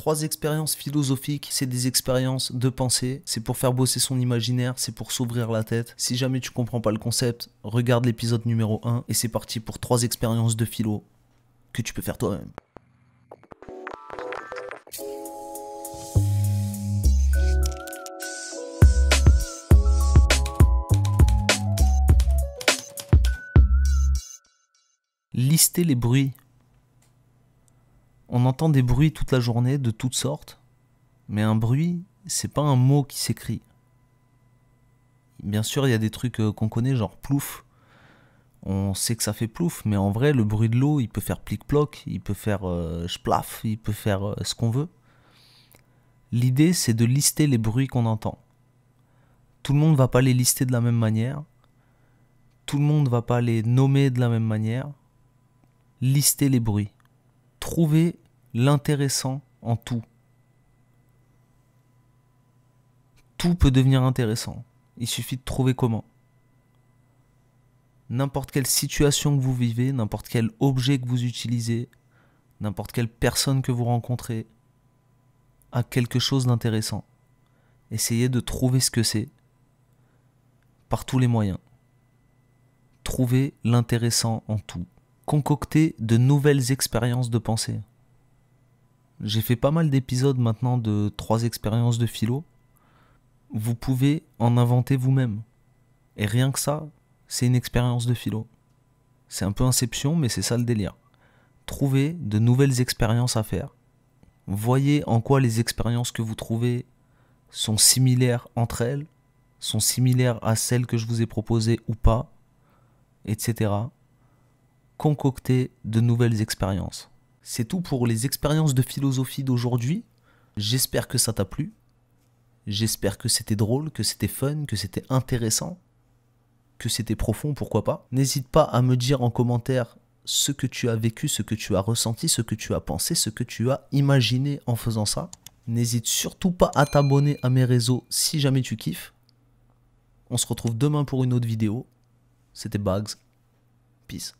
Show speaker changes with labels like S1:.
S1: trois expériences philosophiques, c'est des expériences de pensée, c'est pour faire bosser son imaginaire, c'est pour s'ouvrir la tête. Si jamais tu comprends pas le concept, regarde l'épisode numéro 1 et c'est parti pour trois expériences de philo que tu peux faire toi-même. Lister les bruits on entend des bruits toute la journée de toutes sortes, mais un bruit, c'est pas un mot qui s'écrit. Bien sûr, il y a des trucs euh, qu'on connaît, genre plouf. On sait que ça fait plouf, mais en vrai, le bruit de l'eau, il peut faire plic-ploc, il peut faire euh, splaf, il peut faire euh, ce qu'on veut. L'idée, c'est de lister les bruits qu'on entend. Tout le monde va pas les lister de la même manière. Tout le monde va pas les nommer de la même manière. Lister les bruits. Trouvez l'intéressant en tout. Tout peut devenir intéressant. Il suffit de trouver comment. N'importe quelle situation que vous vivez, n'importe quel objet que vous utilisez, n'importe quelle personne que vous rencontrez, a quelque chose d'intéressant. Essayez de trouver ce que c'est par tous les moyens. Trouvez l'intéressant en tout concocter de nouvelles expériences de pensée. J'ai fait pas mal d'épisodes maintenant de trois expériences de philo. Vous pouvez en inventer vous-même. Et rien que ça, c'est une expérience de philo. C'est un peu inception, mais c'est ça le délire. Trouvez de nouvelles expériences à faire. Voyez en quoi les expériences que vous trouvez sont similaires entre elles, sont similaires à celles que je vous ai proposées ou pas, etc concocter de nouvelles expériences. C'est tout pour les expériences de philosophie d'aujourd'hui. J'espère que ça t'a plu. J'espère que c'était drôle, que c'était fun, que c'était intéressant, que c'était profond, pourquoi pas. N'hésite pas à me dire en commentaire ce que tu as vécu, ce que tu as ressenti, ce que tu as pensé, ce que tu as imaginé en faisant ça. N'hésite surtout pas à t'abonner à mes réseaux si jamais tu kiffes. On se retrouve demain pour une autre vidéo. C'était Bugs. Peace.